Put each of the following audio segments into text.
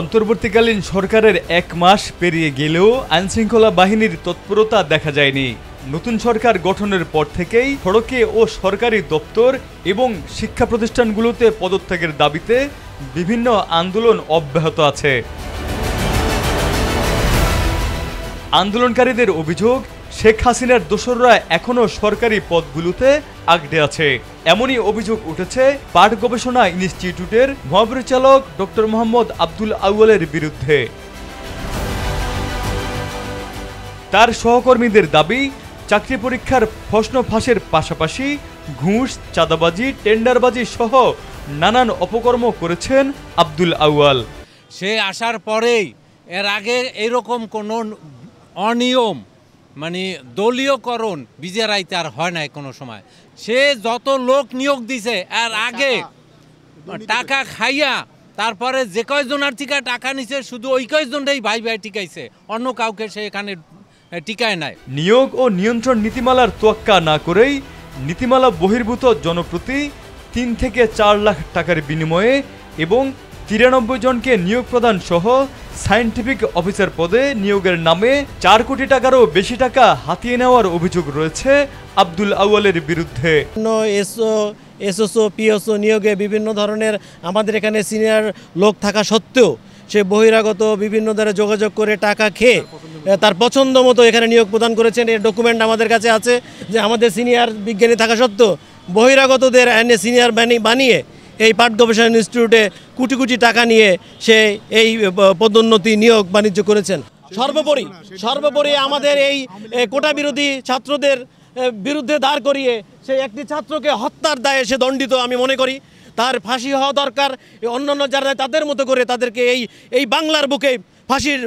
অন্তর্বর্তীকালীন সরকারের এক মাস পেরিয়ে গেলেও আইনশৃঙ্খলা বাহিনীর তৎপরতা দেখা যায়নি নতুন সরকার গঠনের পর থেকেই সড়কে ও সরকারি দপ্তর এবং শিক্ষা প্রতিষ্ঠানগুলোতে পদত্যাগের দাবিতে বিভিন্ন আন্দোলন অব্যাহত আছে আন্দোলনকারীদের অভিযোগ শেখ হাসিনার দোসররা এখনও সরকারি পদগুলোতে আগড়ে আছে এমনই অভিযোগ উঠেছে পাঠ গবেষণা ইনস্টিটিউটের মহাপরিচালক ডক্টর মোহাম্মদ আব্দুল আউয়ালের বিরুদ্ধে তার সহকর্মীদের দাবি চাকরি পরীক্ষার প্রশ্ন ফাঁসের পাশাপাশি ঘুষ চাঁদাবাজি টেন্ডারবাজি সহ নানান অপকর্ম করেছেন আব্দুল আউয়াল সে আসার পরেই এর আগে এরকম কোনো অনিয়ম মানে দলীয়করণ বিজের আইতে আর হয় নাই কোনো সময় সে যত লোক নিয়োগ দিছে আর আচ্ছা, আগে আচ্ছা। টাকা খাইয়া তারপরে যে আর টিকা টাকা নিছে শুধু ওই কয়জনটাই ভাই ভাই টিকাইছে অন্য কাউকে সে এখানে টিকায় নাই নিয়োগ ও নিয়ন্ত্রণ নীতিমালার তোয়াক্কা না করেই নীতিমালা বহির্ভূত জনপ্রতি তিন থেকে চার লাখ টাকার বিনিময়ে এবং তিরানব্বই জনকে নিয়োগ প্রদান সহ সায়েন্টিফিক অফিসার পদে নিয়োগের নামে চার কোটি টাকারও বেশি টাকা হাতিয়ে নেওয়ার অভিযোগ রয়েছে আব্দুল আউয়ালের বিরুদ্ধে এসএসও পিএসও নিয়োগে বিভিন্ন ধরনের আমাদের এখানে সিনিয়র লোক থাকা সত্ত্বেও সে বহিরাগত বিভিন্ন দ্বারা যোগাযোগ করে টাকা খেয়ে তার পছন্দ মতো এখানে নিয়োগ প্রদান করেছেন এর ডকুমেন্ট আমাদের কাছে আছে যে আমাদের সিনিয়র বিজ্ঞানী থাকা সত্ত্বেও বহিরাগতদের এনে সিনিয়র বানিয়ে এই পাট গবেষণা ইনস্টিটিউটে কোটি কোটি টাকা নিয়ে সে এই পদোন্নতি নিয়োগ বাণিজ্য করেছেন সর্বোপরি সর্বোপরি আমাদের এই কোটা বিরোধী ছাত্রদের বিরুদ্ধে দাঁড় করিয়ে সে একটি ছাত্রকে হত্যার দায়ে সে দণ্ডিত আমি মনে করি তার ফাঁসি হওয়া দরকার অন্যান্য যারা তাদের মতো করে তাদেরকে এই এই বাংলার বুকে ফাঁসির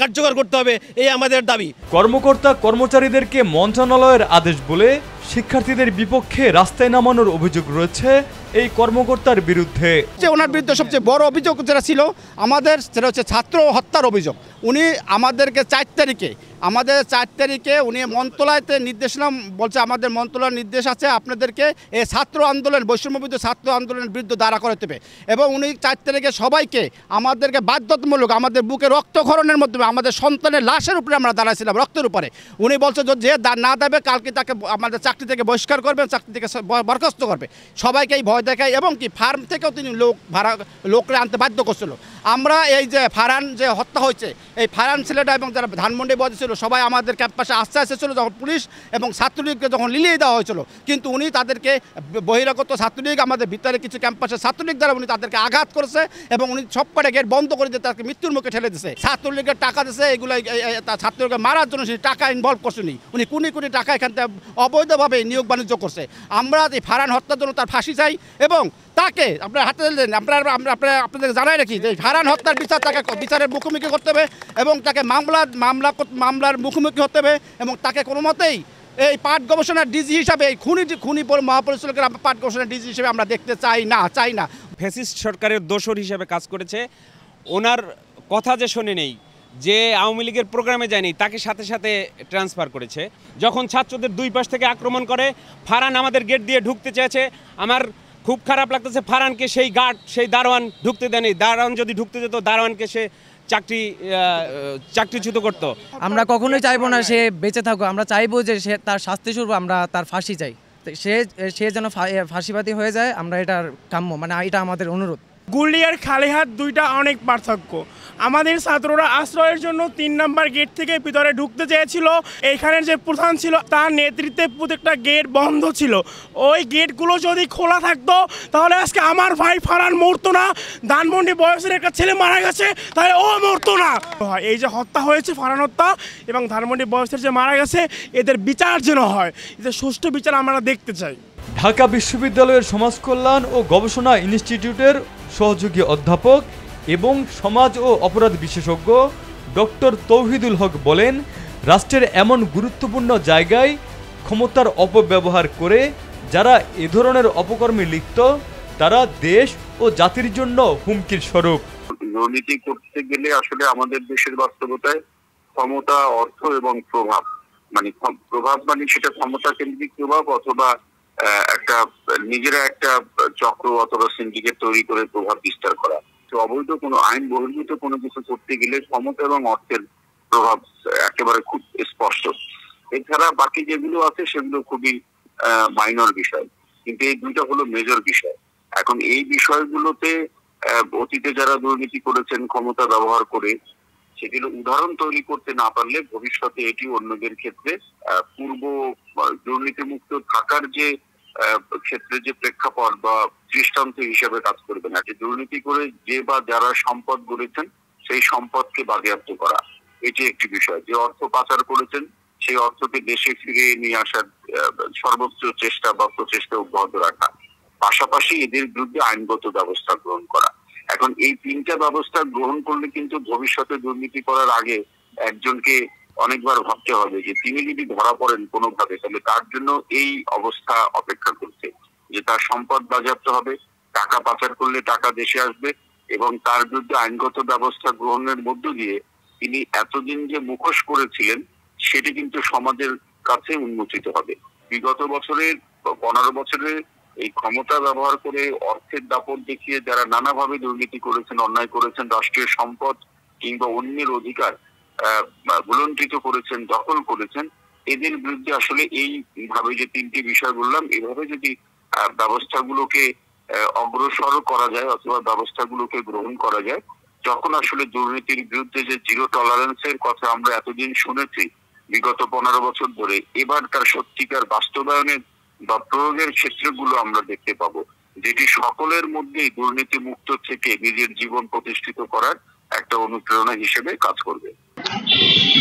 কার্যকর করতে হবে এই আমাদের দাবি কর্মকর্তা কর্মচারীদেরকে মন্ত্রণালয়ের আদেশ বলে শিক্ষার্থীদের বিপক্ষে রাস্তায় নামানোর অভিযোগ রয়েছে এই কর্মকর্তার বিরুদ্ধে যে ওনার বিরুদ্ধে সবচেয়ে বড় অভিযোগ যেটা ছিল আমাদের সেটা হচ্ছে ছাত্র হত্যার অভিযোগ উনি আমাদেরকে চার তারিখে আমাদের চার তারিখে উনি মন্ত্রণালয়তে নির্দেশনা বলছে আমাদের মন্ত্রণালয়ের নির্দেশ আছে আপনাদেরকে এই ছাত্র আন্দোলন বৈষম্যবিদ্ধ ছাত্র আন্দোলনের বিরুদ্ধে দাঁড়া করে দেবে এবং উনি চার তারিখে সবাইকে আমাদেরকে বাধ্যতামূলক আমাদের বুকে রক্তক্ষরণের মাধ্যমে আমাদের সন্তানের লাশের উপরে আমরা দাঁড়াইছিলাম রক্তের উপরে উনি বলছে যে না দেবে কালকে তাকে আমাদের চাকরি থেকে বহিষ্কার করবেন চাকরি থেকে বরখাস্ত করবে সবাইকে এই ভয় দেখায় এবং কি ফার্ম থেকেও তিনি লোক ভাড়া লোকরা আনতে বাধ্য করছিল আমরা এই যে ফারান যে হত্যা হয়েছে এই ফারান ছেলেটা এবং যারা ধানমন্ডি বজেছিল হয়েছিল সবাই আমাদের ক্যাম্পাসে আস্তে এসেছিলো যখন পুলিশ এবং ছাত্রলীগকে যখন লিলিয়ে দেওয়া হয়েছিল কিন্তু উনি তাদেরকে বহিরাগত ছাত্রলীগ আমাদের ভিতরে কিছু ক্যাম্পাসে ছাত্রলীগ দ্বারা উনি তাদেরকে আঘাত করেছে এবং উনি সবকটা গেট বন্ধ করে দিয়ে তাকে মৃত্যুর মুখে ঠেলে দিয়েছে ছাত্রলীগের টাকা দিয়েছে এগুলো ছাত্রলীগকে মারার জন্য সেই টাকা ইনভলভ করছে উনি উনি কোনি টাকা এখান থেকে অবৈধভাবে নিয়োগ বাণিজ্য করছে আমরা এই ফারান হত্যার জন্য তার ফাঁসি চাই এবং তাকে আপনার হাতে দিলেন আপনার আমরা আপনার আপনাদের জানাই রাখি যে ফারান হত্যার বিচার তাকে বিচারের মুখোমুখি করতে হবে এবং তাকে মামলা মামলা মামলার মুখোমুখি হতে হবে এবং তাকে কোনো মতেই এই পাট গবেষণার ডিজি হিসাবে এই খুনি খুনি মহাপরিচালকের পাট গবেষণার ডিজি হিসেবে আমরা দেখতে চাই না চাই না ফেসিস্ট সরকারের দোষর হিসাবে কাজ করেছে ওনার কথা যে শোনে নেই যে আওয়ামী লীগের প্রোগ্রামে যায়নি তাকে সাথে সাথে ট্রান্সফার করেছে যখন ছাত্রদের দুই পাশ থেকে আক্রমণ করে ফারান আমাদের গেট দিয়ে ঢুকতে চেয়েছে আমার খুব খারাপ লাগতেছে ফারানকে সেই গার্ড সেই দারোয়ান ঢুকতে দেয়নি দারোয়ান যদি ঢুকতে যেত দারোয়ানকে সে চাকরি চাকরিচ্যুত করতো আমরা কখনোই চাইবো না সে বেঁচে থাকুক আমরা চাইবো যে সে তার শাস্তি স্বরূপ আমরা তার ফাঁসি চাই সে সে যেন ফাঁসিবাদী হয়ে যায় আমরা এটার কাম্য মানে এটা আমাদের অনুরোধ গুল্লি আর খালিহাত দুইটা অনেক পার্থক্য আমাদের ছাত্ররা আশ্রয়ের জন্য তিন নাম্বার গেট থেকে ভিতরে ঢুকতে চেয়েছিল এখানের যে প্রধান ছিল তার নেতৃত্বে প্রত্যেকটা গেট বন্ধ ছিল ওই গেটগুলো যদি খোলা থাকতো তাহলে আজকে আমার ভাই ফারান মরতো না ধানমন্ডি বয়সের একটা ছেলে মারা গেছে তাহলে ও মরতো না এই যে হত্যা হয়েছে ফারান হত্যা এবং ধানমন্ডি বয়সের যে মারা গেছে এদের বিচার যেন হয় এদের সুষ্ঠু বিচার আমরা দেখতে চাই ঢাকা বিশ্ববিদ্যালয়ের সমাজকল্যাণ ও গবেষণা ইনস্টিটিউটের সহযোগী অধ্যাপক এবং সমাজ ও অপরাধ বিশেষজ্ঞ ডক্টর তৌহিদুল হক বলেন রাষ্ট্রের এমন গুরুত্বপূর্ণ জায়গায় ক্ষমতার অপব্যবহার করে যারা এ ধরনের অপকর্মে লিপ্ত তারা দেশ ও জাতির জন্য হুমকির স্বরূপ দুর্নীতি করতে গেলে আসলে আমাদের দেশের বাস্তবতায় ক্ষমতা অর্থ এবং প্রভাব মানে প্রভাব মানে সেটা ক্ষমতা কেন্দ্রিক প্রভাব অথবা একটা নিজেরা একটা চক্র অথবা সিন্ডিকেট তৈরি করে প্রভাব বিস্তার করা তো অবৈধ কোনো আইন বহির্ভূত কোনো কিছু করতে গেলে ক্ষমতা এবং অর্থের প্রভাব একেবারে খুব স্পষ্ট এছাড়া বাকি যেগুলো আছে সেগুলো খুবই মাইনর বিষয় কিন্তু এই দুইটা হলো মেজর বিষয় এখন এই বিষয়গুলোতে অতীতে যারা দুর্নীতি করেছেন ক্ষমতা ব্যবহার করে সেগুলো উদাহরণ তৈরি করতে না পারলে ভবিষ্যতে এটি অন্যদের ক্ষেত্রে পূর্ব দুর্নীতিমুক্ত থাকার যে ক্ষেত্রে যে প্রেক্ষাপট বা দৃষ্টান্ত হিসেবে কাজ করবে না যে দুর্নীতি করে যে বা যারা সম্পদ গড়েছেন সেই সম্পদকে বাজেয়াপ্ত করা এটি একটি বিষয় যে অর্থ পাচার করেছেন সেই অর্থকে দেশে ফিরে নিয়ে আসার সর্বোচ্চ চেষ্টা বা প্রচেষ্টা অব্যাহত রাখা পাশাপাশি এদের বিরুদ্ধে আইনগত ব্যবস্থা গ্রহণ করা এখন এই তিনটা ব্যবস্থা গ্রহণ করলে কিন্তু ভবিষ্যতে দুর্নীতি করার আগে একজনকে অনেকবার ভাবতে হবে যে তিনি যদি ধরা পড়েন কোনোভাবে তাহলে তার জন্য এই অবস্থা অপেক্ষা করছে যে তার সম্পদ বাজেয়াপ্ত হবে টাকা পাচার করলে টাকা দেশে আসবে এবং তার বিরুদ্ধে আইনগত ব্যবস্থা গ্রহণের মধ্য দিয়ে তিনি এতদিন যে মুখোশ করেছিলেন সেটি কিন্তু সমাজের কাছে উন্মোচিত হবে বিগত বছরের পনেরো বছরে এই ক্ষমতা ব্যবহার করে অর্থের দাপট দেখিয়ে যারা নানাভাবে দুর্নীতি করেছেন অন্যায় করেছেন রাষ্ট্রীয় সম্পদ কিংবা অন্যের অধিকার ভুলন্টিত করেছেন দখল করেছেন এদের বিরুদ্ধে আসলে এই ভাবে যে তিনটি বিষয় বললাম এভাবে যদি ব্যবস্থাগুলোকে অগ্রসর করা যায় অথবা ব্যবস্থাগুলোকে গ্রহণ করা যায় যখন আসলে দুর্নীতির বিরুদ্ধে যে জিরো টলারেন্সের কথা আমরা এতদিন শুনেছি বিগত পনেরো বছর ধরে এবার তার সত্যিকার বাস্তবায়নের বা প্রয়োগের ক্ষেত্রগুলো আমরা দেখতে পাবো যেটি সকলের মধ্যেই দুর্নীতি মুক্ত থেকে নিজের জীবন প্রতিষ্ঠিত করার একটা অনুপ্রেরণা হিসেবে কাজ করবে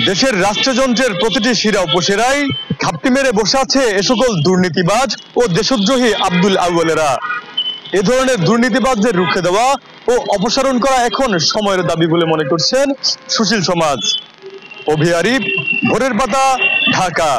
দেশের রাষ্ট্রযন্ত্রের প্রতিটি শিরা উপশিরায় খাপটি মেরে বসে আছে এ সকল দুর্নীতিবাজ ও দেশদ্রোহী আব্দুল আউ্বালেরা এ ধরনের দুর্নীতিবাজদের রুখে দেওয়া ও অপসারণ করা এখন সময়ের দাবি বলে মনে করছেন সুশীল সমাজ অভিয়ারিফ ভোরের পাতা ঢাকা